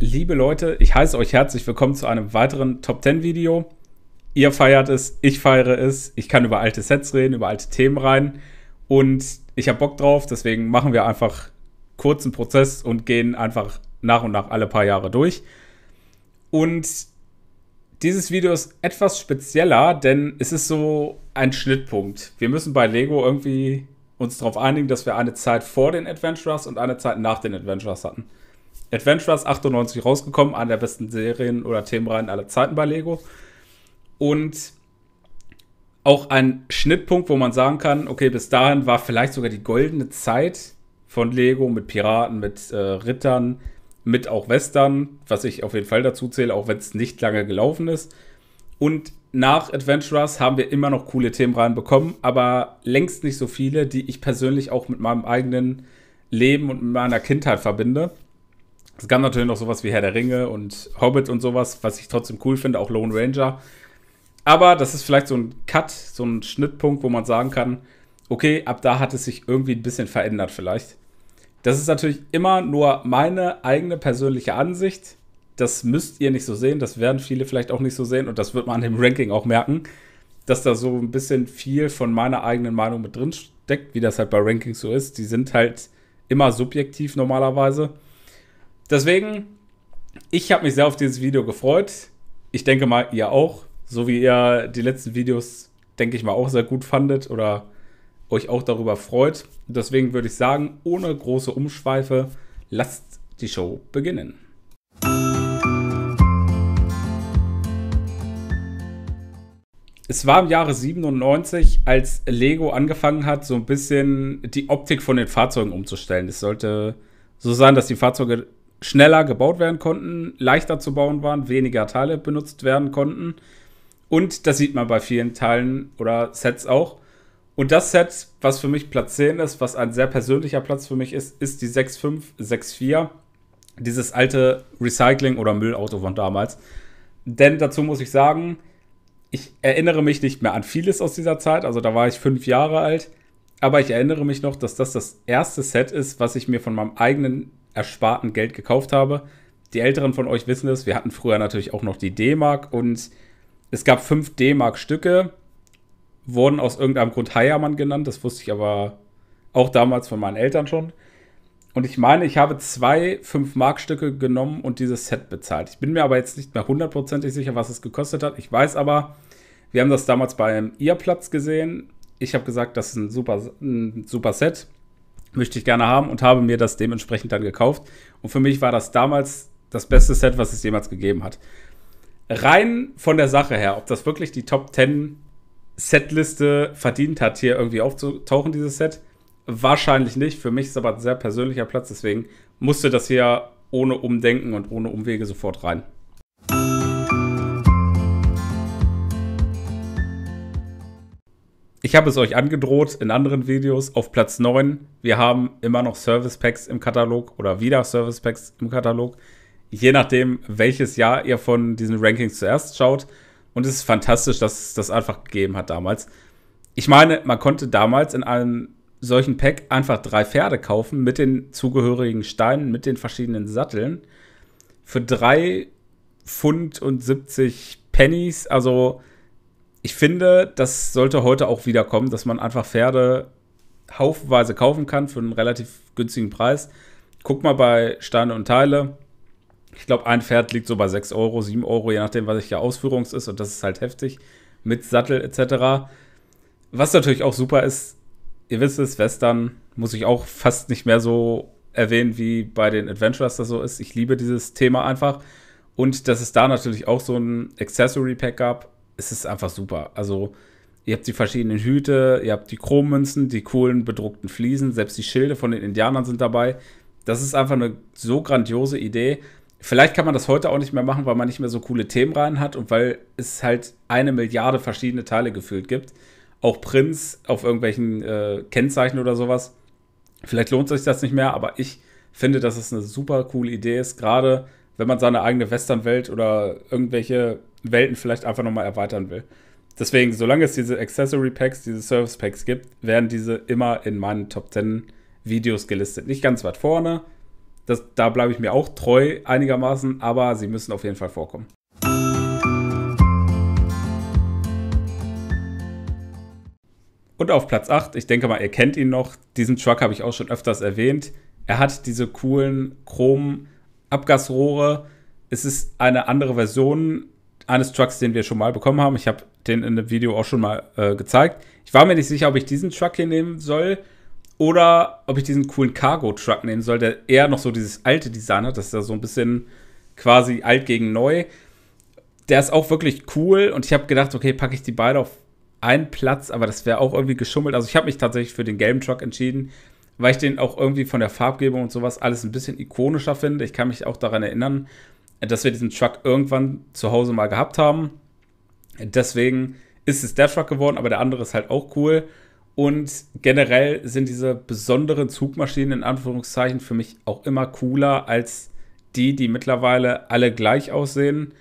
Liebe Leute, ich heiße euch herzlich willkommen zu einem weiteren Top 10 Video. Ihr feiert es, ich feiere es. Ich kann über alte Sets reden, über alte Themen rein. Und ich habe Bock drauf, deswegen machen wir einfach kurzen Prozess und gehen einfach nach und nach alle paar Jahre durch. Und dieses Video ist etwas spezieller, denn es ist so ein Schnittpunkt. Wir müssen bei Lego irgendwie uns darauf einigen, dass wir eine Zeit vor den Adventures und eine Zeit nach den Adventures hatten. Adventures 98 rausgekommen, einer der besten Serien oder Themenreihen aller Zeiten bei Lego. Und auch ein Schnittpunkt, wo man sagen kann, okay, bis dahin war vielleicht sogar die goldene Zeit von Lego mit Piraten, mit äh, Rittern, mit auch Western, was ich auf jeden Fall dazu zähle, auch wenn es nicht lange gelaufen ist. Und nach Adventurers haben wir immer noch coole Themen reinbekommen, aber längst nicht so viele, die ich persönlich auch mit meinem eigenen Leben und meiner Kindheit verbinde. Es gab natürlich noch sowas wie Herr der Ringe und Hobbit und sowas, was ich trotzdem cool finde, auch Lone Ranger. Aber das ist vielleicht so ein Cut, so ein Schnittpunkt, wo man sagen kann, okay, ab da hat es sich irgendwie ein bisschen verändert vielleicht. Das ist natürlich immer nur meine eigene persönliche Ansicht. Das müsst ihr nicht so sehen, das werden viele vielleicht auch nicht so sehen und das wird man an dem Ranking auch merken, dass da so ein bisschen viel von meiner eigenen Meinung mit drin steckt, wie das halt bei Rankings so ist. Die sind halt immer subjektiv normalerweise. Deswegen, ich habe mich sehr auf dieses Video gefreut. Ich denke mal, ihr auch. So wie ihr die letzten Videos, denke ich mal, auch sehr gut fandet oder euch auch darüber freut. Deswegen würde ich sagen, ohne große Umschweife, lasst die Show beginnen. Es war im Jahre 97, als Lego angefangen hat, so ein bisschen die Optik von den Fahrzeugen umzustellen. Es sollte so sein, dass die Fahrzeuge schneller gebaut werden konnten, leichter zu bauen waren, weniger Teile benutzt werden konnten. Und das sieht man bei vielen Teilen oder Sets auch. Und das Set, was für mich Platz 10 ist, was ein sehr persönlicher Platz für mich ist, ist die 6564. Dieses alte Recycling- oder Müllauto von damals. Denn dazu muss ich sagen, ich erinnere mich nicht mehr an vieles aus dieser Zeit. Also da war ich fünf Jahre alt. Aber ich erinnere mich noch, dass das das erste Set ist, was ich mir von meinem eigenen ersparten Geld gekauft habe. Die Älteren von euch wissen es, wir hatten früher natürlich auch noch die D-Mark und es gab fünf D-Mark-Stücke, wurden aus irgendeinem Grund Heiermann genannt, das wusste ich aber auch damals von meinen Eltern schon. Und ich meine, ich habe zwei 5-Mark-Stücke genommen und dieses Set bezahlt. Ich bin mir aber jetzt nicht mehr hundertprozentig sicher, was es gekostet hat. Ich weiß aber, wir haben das damals beim Ihr Platz gesehen. Ich habe gesagt, das ist ein super, ein super Set möchte ich gerne haben und habe mir das dementsprechend dann gekauft. Und für mich war das damals das beste Set, was es jemals gegeben hat. Rein von der Sache her, ob das wirklich die Top 10 Setliste verdient hat, hier irgendwie aufzutauchen, dieses Set, wahrscheinlich nicht. Für mich ist aber ein sehr persönlicher Platz, deswegen musste das hier ohne Umdenken und ohne Umwege sofort rein. Ich habe es euch angedroht in anderen Videos auf Platz 9. Wir haben immer noch Service Packs im Katalog oder wieder Service Packs im Katalog. Je nachdem, welches Jahr ihr von diesen Rankings zuerst schaut. Und es ist fantastisch, dass es das einfach gegeben hat damals. Ich meine, man konnte damals in einem solchen Pack einfach drei Pferde kaufen mit den zugehörigen Steinen, mit den verschiedenen Satteln. Für drei Pfund und 70 Pennies, also ich finde, das sollte heute auch wieder kommen, dass man einfach Pferde haufenweise kaufen kann für einen relativ günstigen Preis. Guck mal bei Steine und Teile. Ich glaube, ein Pferd liegt so bei 6 Euro, 7 Euro, je nachdem, was ich hier Ausführungs ist. Und das ist halt heftig. Mit Sattel etc. Was natürlich auch super ist, ihr wisst es, Western muss ich auch fast nicht mehr so erwähnen, wie bei den Adventures das so ist. Ich liebe dieses Thema einfach. Und dass es da natürlich auch so ein Accessory-Pack gab, es ist einfach super. Also, ihr habt die verschiedenen Hüte, ihr habt die Chrommünzen, die coolen bedruckten Fliesen, selbst die Schilde von den Indianern sind dabei. Das ist einfach eine so grandiose Idee. Vielleicht kann man das heute auch nicht mehr machen, weil man nicht mehr so coole Themen rein hat und weil es halt eine Milliarde verschiedene Teile gefühlt gibt. Auch Prinz auf irgendwelchen äh, Kennzeichen oder sowas. Vielleicht lohnt sich das nicht mehr, aber ich finde, dass es eine super coole Idee ist. Gerade wenn man seine eigene Westernwelt oder irgendwelche Welten vielleicht einfach nochmal erweitern will. Deswegen, solange es diese Accessory Packs, diese Service Packs gibt, werden diese immer in meinen Top 10 Videos gelistet. Nicht ganz weit vorne, das, da bleibe ich mir auch treu einigermaßen, aber sie müssen auf jeden Fall vorkommen. Und auf Platz 8, ich denke mal, ihr kennt ihn noch, diesen Truck habe ich auch schon öfters erwähnt. Er hat diese coolen Chrom- Abgasrohre. Es ist eine andere Version eines Trucks, den wir schon mal bekommen haben. Ich habe den in einem Video auch schon mal äh, gezeigt. Ich war mir nicht sicher, ob ich diesen Truck hier nehmen soll oder ob ich diesen coolen Cargo-Truck nehmen soll, der eher noch so dieses alte Design hat. Das ist ja so ein bisschen quasi alt gegen neu. Der ist auch wirklich cool und ich habe gedacht, okay, packe ich die beide auf einen Platz, aber das wäre auch irgendwie geschummelt. Also ich habe mich tatsächlich für den gelben Truck entschieden weil ich den auch irgendwie von der Farbgebung und sowas alles ein bisschen ikonischer finde. Ich kann mich auch daran erinnern, dass wir diesen Truck irgendwann zu Hause mal gehabt haben. Deswegen ist es der Truck geworden, aber der andere ist halt auch cool. Und generell sind diese besonderen Zugmaschinen in Anführungszeichen für mich auch immer cooler als die, die mittlerweile alle gleich aussehen,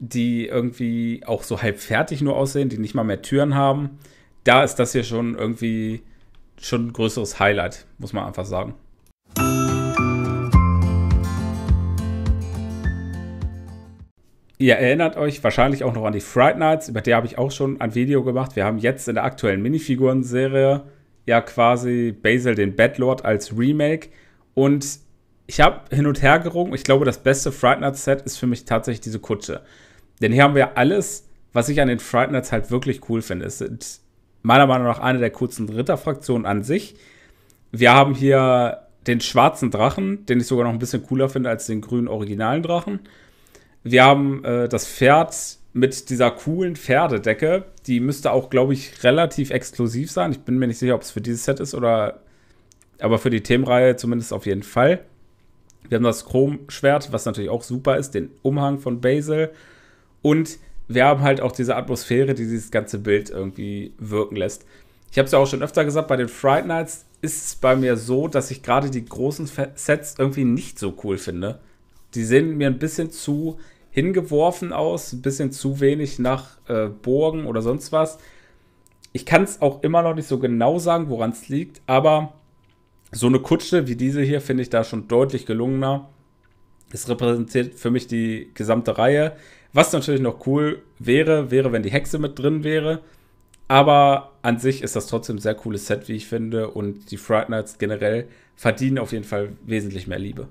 die irgendwie auch so halb fertig nur aussehen, die nicht mal mehr Türen haben. Da ist das hier schon irgendwie schon ein größeres Highlight, muss man einfach sagen. Ihr erinnert euch wahrscheinlich auch noch an die Fright Nights, über die habe ich auch schon ein Video gemacht. Wir haben jetzt in der aktuellen Minifiguren-Serie ja quasi Basil den Bedlord als Remake. Und ich habe hin und her gerungen. Ich glaube, das beste Fright Nights Set ist für mich tatsächlich diese Kutsche. Denn hier haben wir alles, was ich an den Fright Nights halt wirklich cool finde. Es sind meiner Meinung nach eine der kurzen Ritterfraktionen an sich. Wir haben hier den schwarzen Drachen, den ich sogar noch ein bisschen cooler finde als den grünen originalen Drachen. Wir haben äh, das Pferd mit dieser coolen Pferdedecke. Die müsste auch, glaube ich, relativ exklusiv sein. Ich bin mir nicht sicher, ob es für dieses Set ist oder aber für die Themenreihe zumindest auf jeden Fall. Wir haben das Chromschwert, was natürlich auch super ist, den Umhang von Basil und wir haben halt auch diese Atmosphäre, die dieses ganze Bild irgendwie wirken lässt. Ich habe es ja auch schon öfter gesagt, bei den Fright Nights ist es bei mir so, dass ich gerade die großen Sets irgendwie nicht so cool finde. Die sehen mir ein bisschen zu hingeworfen aus, ein bisschen zu wenig nach äh, Burgen oder sonst was. Ich kann es auch immer noch nicht so genau sagen, woran es liegt, aber so eine Kutsche wie diese hier finde ich da schon deutlich gelungener. Es repräsentiert für mich die gesamte Reihe. Was natürlich noch cool wäre, wäre, wenn die Hexe mit drin wäre. Aber an sich ist das trotzdem ein sehr cooles Set, wie ich finde. Und die Fright Nights generell verdienen auf jeden Fall wesentlich mehr Liebe.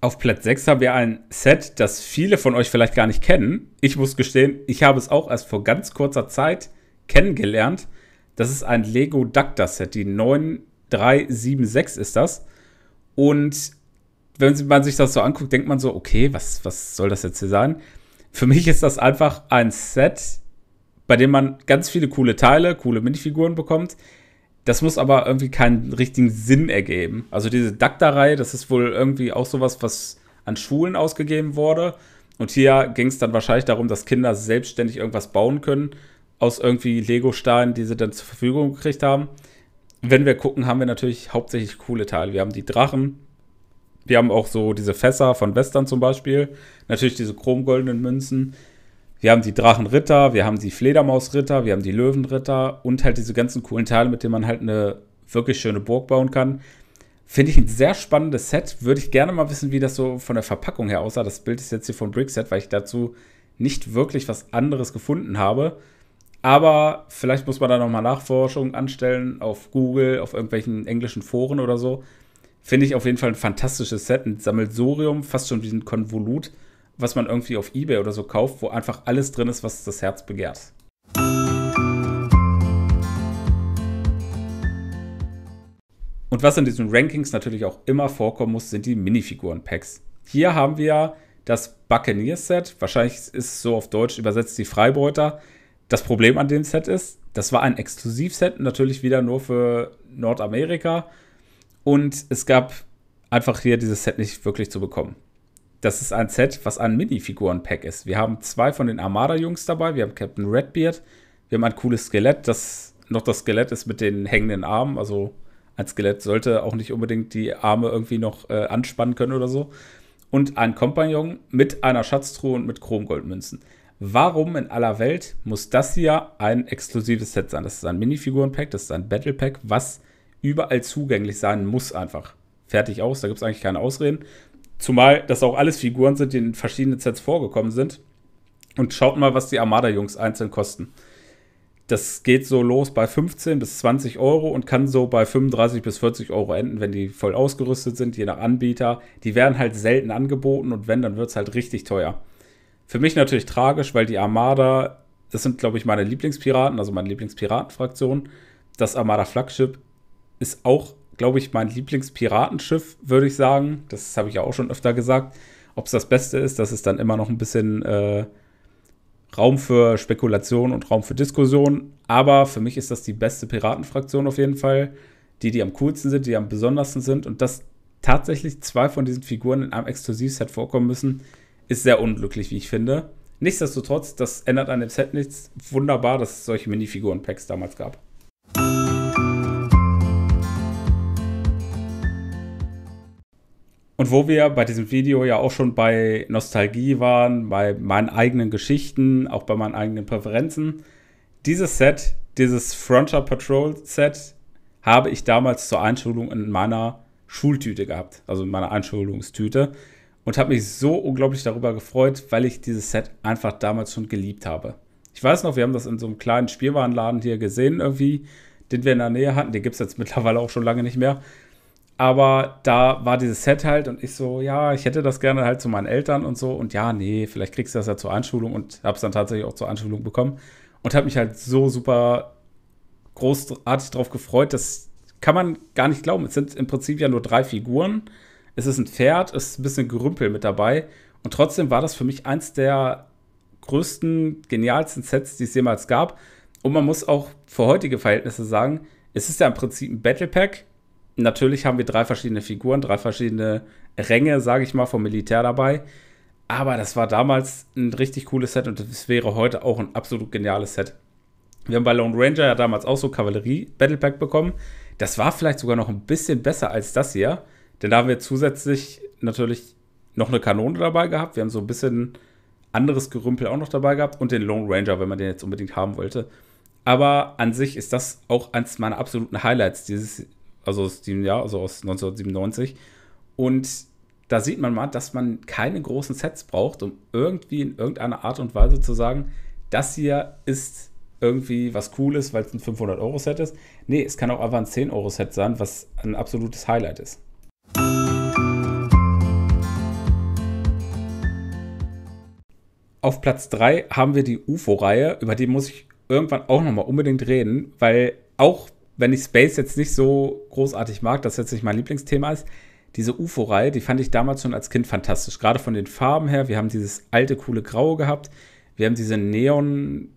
Auf Platz 6 haben wir ein Set, das viele von euch vielleicht gar nicht kennen. Ich muss gestehen, ich habe es auch erst vor ganz kurzer Zeit kennengelernt. Das ist ein Lego Dacta Set. Die 9376 ist das. Und wenn man sich das so anguckt, denkt man so, okay, was, was soll das jetzt hier sein? Für mich ist das einfach ein Set, bei dem man ganz viele coole Teile, coole Minifiguren bekommt. Das muss aber irgendwie keinen richtigen Sinn ergeben. Also diese Dakta-Reihe, das ist wohl irgendwie auch sowas, was an Schulen ausgegeben wurde. Und hier ging es dann wahrscheinlich darum, dass Kinder selbstständig irgendwas bauen können aus irgendwie Lego-Steinen, die sie dann zur Verfügung gekriegt haben wenn wir gucken, haben wir natürlich hauptsächlich coole Teile. Wir haben die Drachen, wir haben auch so diese Fässer von Western zum Beispiel, natürlich diese chromgoldenen Münzen. Wir haben die Drachenritter, wir haben die Fledermausritter, wir haben die Löwenritter und halt diese ganzen coolen Teile, mit denen man halt eine wirklich schöne Burg bauen kann. Finde ich ein sehr spannendes Set. Würde ich gerne mal wissen, wie das so von der Verpackung her aussah. Das Bild ist jetzt hier von Brickset, weil ich dazu nicht wirklich was anderes gefunden habe. Aber vielleicht muss man da nochmal Nachforschung anstellen auf Google, auf irgendwelchen englischen Foren oder so. Finde ich auf jeden Fall ein fantastisches Set, ein Sammelsorium, fast schon wie ein Konvolut, was man irgendwie auf Ebay oder so kauft, wo einfach alles drin ist, was das Herz begehrt. Und was in diesen Rankings natürlich auch immer vorkommen muss, sind die Minifiguren-Packs. Hier haben wir das Buccaneer-Set, wahrscheinlich ist es so auf Deutsch übersetzt die Freibeuter. Das Problem an dem Set ist, das war ein Exklusivset, natürlich wieder nur für Nordamerika. Und es gab einfach hier dieses Set nicht wirklich zu bekommen. Das ist ein Set, was ein Minifiguren-Pack ist. Wir haben zwei von den Armada-Jungs dabei. Wir haben Captain Redbeard. Wir haben ein cooles Skelett. Das noch das Skelett ist mit den hängenden Armen. Also ein Skelett sollte auch nicht unbedingt die Arme irgendwie noch äh, anspannen können oder so. Und ein Kompagnon mit einer Schatztruhe und mit Chromgoldmünzen. Warum in aller Welt muss das hier ein exklusives Set sein? Das ist ein Minifiguren-Pack, das ist ein Battle-Pack, was überall zugänglich sein muss einfach. Fertig aus, da gibt es eigentlich keine Ausreden. Zumal das auch alles Figuren sind, die in verschiedenen Sets vorgekommen sind. Und schaut mal, was die Armada-Jungs einzeln kosten. Das geht so los bei 15 bis 20 Euro und kann so bei 35 bis 40 Euro enden, wenn die voll ausgerüstet sind, je nach Anbieter. Die werden halt selten angeboten und wenn, dann wird es halt richtig teuer. Für mich natürlich tragisch, weil die Armada, das sind, glaube ich, meine Lieblingspiraten, also meine Lieblingspiratenfraktion. Das armada Flagship ist auch, glaube ich, mein Lieblingspiratenschiff, würde ich sagen. Das habe ich ja auch schon öfter gesagt. Ob es das Beste ist, das ist dann immer noch ein bisschen äh, Raum für Spekulation und Raum für Diskussion. Aber für mich ist das die beste Piratenfraktion auf jeden Fall. Die, die am coolsten sind, die am besondersten sind. Und dass tatsächlich zwei von diesen Figuren in einem Exklusivset vorkommen müssen, ist sehr unglücklich, wie ich finde. Nichtsdestotrotz, das ändert an dem Set nichts. Wunderbar, dass es solche Minifiguren-Packs damals gab. Und wo wir bei diesem Video ja auch schon bei Nostalgie waren, bei meinen eigenen Geschichten, auch bei meinen eigenen Präferenzen, dieses Set, dieses Frontier Patrol Set, habe ich damals zur Einschulung in meiner Schultüte gehabt, also in meiner Einschulungstüte und habe mich so unglaublich darüber gefreut, weil ich dieses Set einfach damals schon geliebt habe. Ich weiß noch, wir haben das in so einem kleinen Spielwarenladen hier gesehen, irgendwie, den wir in der Nähe hatten. Den gibt es jetzt mittlerweile auch schon lange nicht mehr. Aber da war dieses Set halt und ich so, ja, ich hätte das gerne halt zu meinen Eltern und so. Und ja, nee, vielleicht kriegst du das ja zur Einschulung und habe es dann tatsächlich auch zur Einschulung bekommen. Und habe mich halt so super großartig darauf gefreut. Das kann man gar nicht glauben. Es sind im Prinzip ja nur drei Figuren es ist ein Pferd, es ist ein bisschen Gerümpel mit dabei. Und trotzdem war das für mich eins der größten, genialsten Sets, die es jemals gab. Und man muss auch für heutige Verhältnisse sagen, es ist ja im Prinzip ein Battle Pack. Natürlich haben wir drei verschiedene Figuren, drei verschiedene Ränge, sage ich mal, vom Militär dabei. Aber das war damals ein richtig cooles Set und es wäre heute auch ein absolut geniales Set. Wir haben bei Lone Ranger ja damals auch so Kavallerie-Battle Pack bekommen. Das war vielleicht sogar noch ein bisschen besser als das hier. Denn da haben wir zusätzlich natürlich noch eine Kanone dabei gehabt. Wir haben so ein bisschen anderes Gerümpel auch noch dabei gehabt und den Lone Ranger, wenn man den jetzt unbedingt haben wollte. Aber an sich ist das auch eines meiner absoluten Highlights dieses, also aus diesem Jahr, also aus 1997. Und da sieht man mal, dass man keine großen Sets braucht, um irgendwie in irgendeiner Art und Weise zu sagen, das hier ist irgendwie was Cooles, weil es ein 500-Euro-Set ist. Nee, es kann auch einfach ein 10-Euro-Set sein, was ein absolutes Highlight ist. Auf Platz 3 haben wir die UFO-Reihe, über die muss ich irgendwann auch nochmal unbedingt reden, weil auch wenn ich Space jetzt nicht so großartig mag, das jetzt nicht mein Lieblingsthema ist, diese UFO-Reihe, die fand ich damals schon als Kind fantastisch. Gerade von den Farben her, wir haben dieses alte, coole Graue gehabt, wir haben diese neon,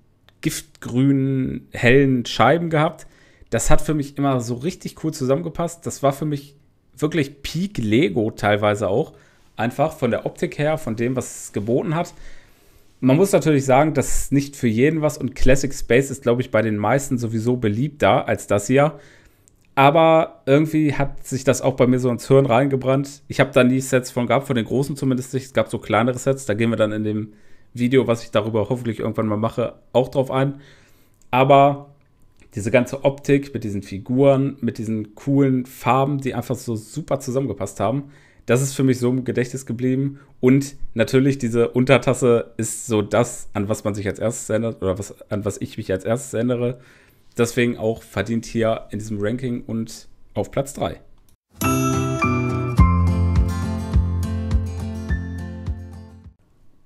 giftgrünen, hellen Scheiben gehabt. Das hat für mich immer so richtig cool zusammengepasst. Das war für mich wirklich Peak Lego teilweise auch. Einfach von der Optik her, von dem, was es geboten hat. Man muss natürlich sagen, das ist nicht für jeden was und Classic Space ist, glaube ich, bei den meisten sowieso beliebter als das hier. Aber irgendwie hat sich das auch bei mir so ins Hirn reingebrannt. Ich habe da nie Sets von gehabt, von den großen zumindest nicht. Es gab so kleinere Sets, da gehen wir dann in dem Video, was ich darüber hoffentlich irgendwann mal mache, auch drauf ein. Aber diese ganze Optik mit diesen Figuren, mit diesen coolen Farben, die einfach so super zusammengepasst haben, das ist für mich so im Gedächtnis geblieben. Und natürlich, diese Untertasse ist so das, an was man sich als erstes erinnert oder was, an was ich mich als erstes erinnere. Deswegen auch verdient hier in diesem Ranking und auf Platz 3.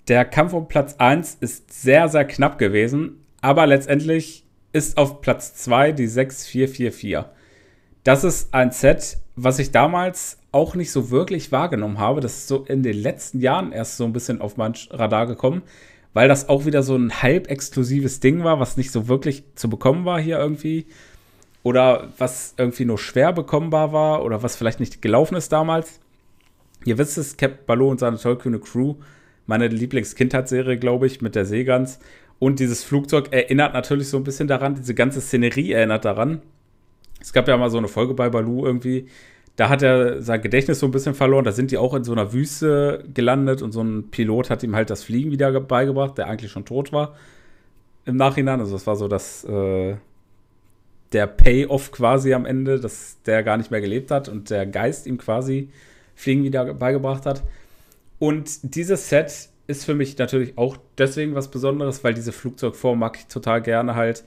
Der Kampf um Platz 1 ist sehr, sehr knapp gewesen, aber letztendlich ist auf Platz 2 die 6444. Das ist ein Set, was ich damals auch nicht so wirklich wahrgenommen habe. Das ist so in den letzten Jahren erst so ein bisschen auf mein Radar gekommen, weil das auch wieder so ein halb exklusives Ding war, was nicht so wirklich zu bekommen war hier irgendwie. Oder was irgendwie nur schwer bekommbar war oder was vielleicht nicht gelaufen ist damals. Ihr wisst es, Cap Ballot und seine tollkühne Crew, meine Lieblingskindheitsserie, glaube ich, mit der Seegans. Und dieses Flugzeug erinnert natürlich so ein bisschen daran, diese ganze Szenerie erinnert daran. Es gab ja mal so eine Folge bei Baloo irgendwie, da hat er sein Gedächtnis so ein bisschen verloren. Da sind die auch in so einer Wüste gelandet und so ein Pilot hat ihm halt das Fliegen wieder beigebracht, der eigentlich schon tot war. Im Nachhinein, also das war so das, äh, der Payoff quasi am Ende, dass der gar nicht mehr gelebt hat und der Geist ihm quasi Fliegen wieder beigebracht hat. Und dieses Set ist für mich natürlich auch deswegen was Besonderes, weil diese Flugzeugform mag ich total gerne halt.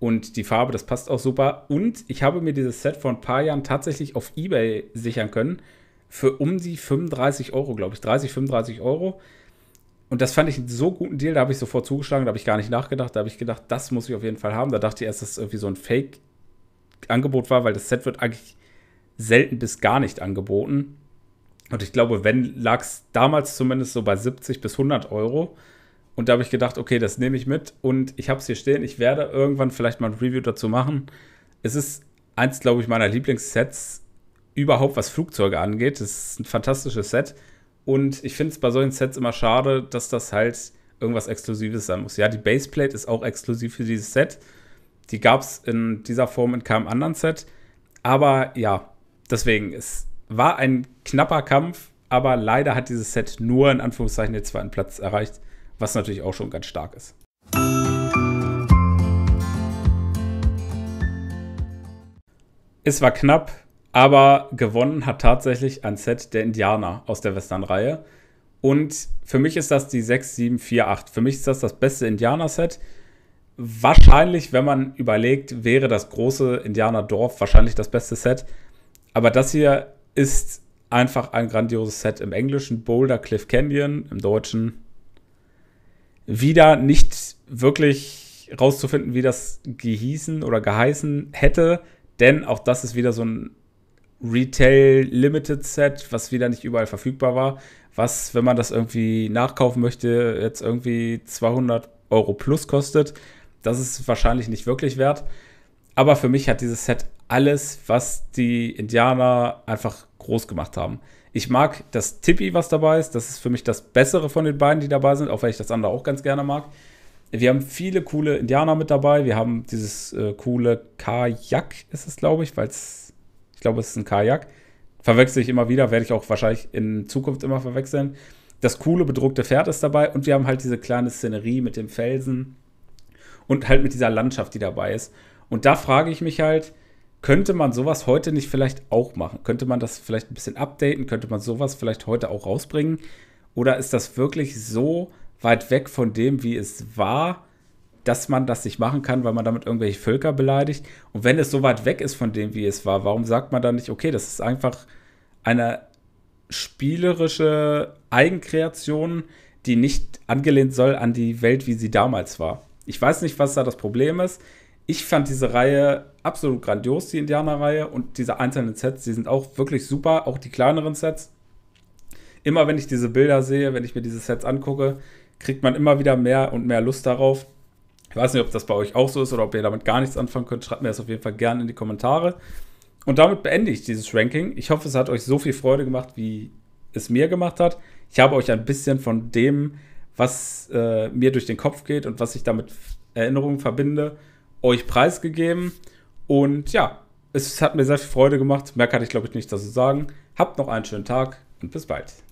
Und die Farbe, das passt auch super. Und ich habe mir dieses Set vor ein paar Jahren tatsächlich auf Ebay sichern können. Für um die 35 Euro, glaube ich. 30, 35 Euro. Und das fand ich einen so guten Deal, da habe ich sofort zugeschlagen, da habe ich gar nicht nachgedacht, da habe ich gedacht, das muss ich auf jeden Fall haben. Da dachte ich erst, dass es irgendwie so ein Fake-Angebot war, weil das Set wird eigentlich selten bis gar nicht angeboten. Und ich glaube, wenn lag es damals zumindest so bei 70 bis 100 Euro. Und da habe ich gedacht, okay, das nehme ich mit und ich habe es hier stehen. Ich werde irgendwann vielleicht mal ein Review dazu machen. Es ist eins, glaube ich, meiner Lieblingssets überhaupt, was Flugzeuge angeht. Es ist ein fantastisches Set. Und ich finde es bei solchen Sets immer schade, dass das halt irgendwas Exklusives sein muss. Ja, die Baseplate ist auch exklusiv für dieses Set. Die gab es in dieser Form in keinem anderen Set. Aber ja, deswegen, es war ein knapper Kampf, aber leider hat dieses Set nur in Anführungszeichen den zweiten Platz erreicht was natürlich auch schon ganz stark ist. Es war knapp, aber gewonnen hat tatsächlich ein Set der Indianer aus der Western-Reihe. Und für mich ist das die 6748. Für mich ist das das beste Indianer-Set. Wahrscheinlich, wenn man überlegt, wäre das große Indianer-Dorf wahrscheinlich das beste Set. Aber das hier ist einfach ein grandioses Set im Englischen. Boulder Cliff Canyon, im Deutschen wieder nicht wirklich rauszufinden, wie das gehießen oder geheißen hätte, denn auch das ist wieder so ein Retail Limited Set, was wieder nicht überall verfügbar war, was, wenn man das irgendwie nachkaufen möchte, jetzt irgendwie 200 Euro plus kostet. Das ist wahrscheinlich nicht wirklich wert. Aber für mich hat dieses Set alles, was die Indianer einfach groß gemacht haben. Ich mag das Tippi, was dabei ist. Das ist für mich das Bessere von den beiden, die dabei sind, auch wenn ich das andere auch ganz gerne mag. Wir haben viele coole Indianer mit dabei. Wir haben dieses äh, coole Kajak, ist es, glaube ich, weil es, ich glaube, es ist ein Kajak. Verwechsel ich immer wieder, werde ich auch wahrscheinlich in Zukunft immer verwechseln. Das coole bedruckte Pferd ist dabei und wir haben halt diese kleine Szenerie mit dem Felsen und halt mit dieser Landschaft, die dabei ist. Und da frage ich mich halt, könnte man sowas heute nicht vielleicht auch machen? Könnte man das vielleicht ein bisschen updaten? Könnte man sowas vielleicht heute auch rausbringen? Oder ist das wirklich so weit weg von dem, wie es war, dass man das nicht machen kann, weil man damit irgendwelche Völker beleidigt? Und wenn es so weit weg ist von dem, wie es war, warum sagt man dann nicht, okay, das ist einfach eine spielerische Eigenkreation, die nicht angelehnt soll an die Welt, wie sie damals war? Ich weiß nicht, was da das Problem ist. Ich fand diese Reihe absolut grandios, die Indianer-Reihe. Und diese einzelnen Sets, die sind auch wirklich super, auch die kleineren Sets. Immer wenn ich diese Bilder sehe, wenn ich mir diese Sets angucke, kriegt man immer wieder mehr und mehr Lust darauf. Ich weiß nicht, ob das bei euch auch so ist oder ob ihr damit gar nichts anfangen könnt. Schreibt mir das auf jeden Fall gerne in die Kommentare. Und damit beende ich dieses Ranking. Ich hoffe, es hat euch so viel Freude gemacht, wie es mir gemacht hat. Ich habe euch ein bisschen von dem, was äh, mir durch den Kopf geht und was ich damit Erinnerungen verbinde, euch preisgegeben. Und ja, es hat mir sehr viel Freude gemacht. Mehr kann ich, glaube ich, nicht dazu sagen. Habt noch einen schönen Tag und bis bald.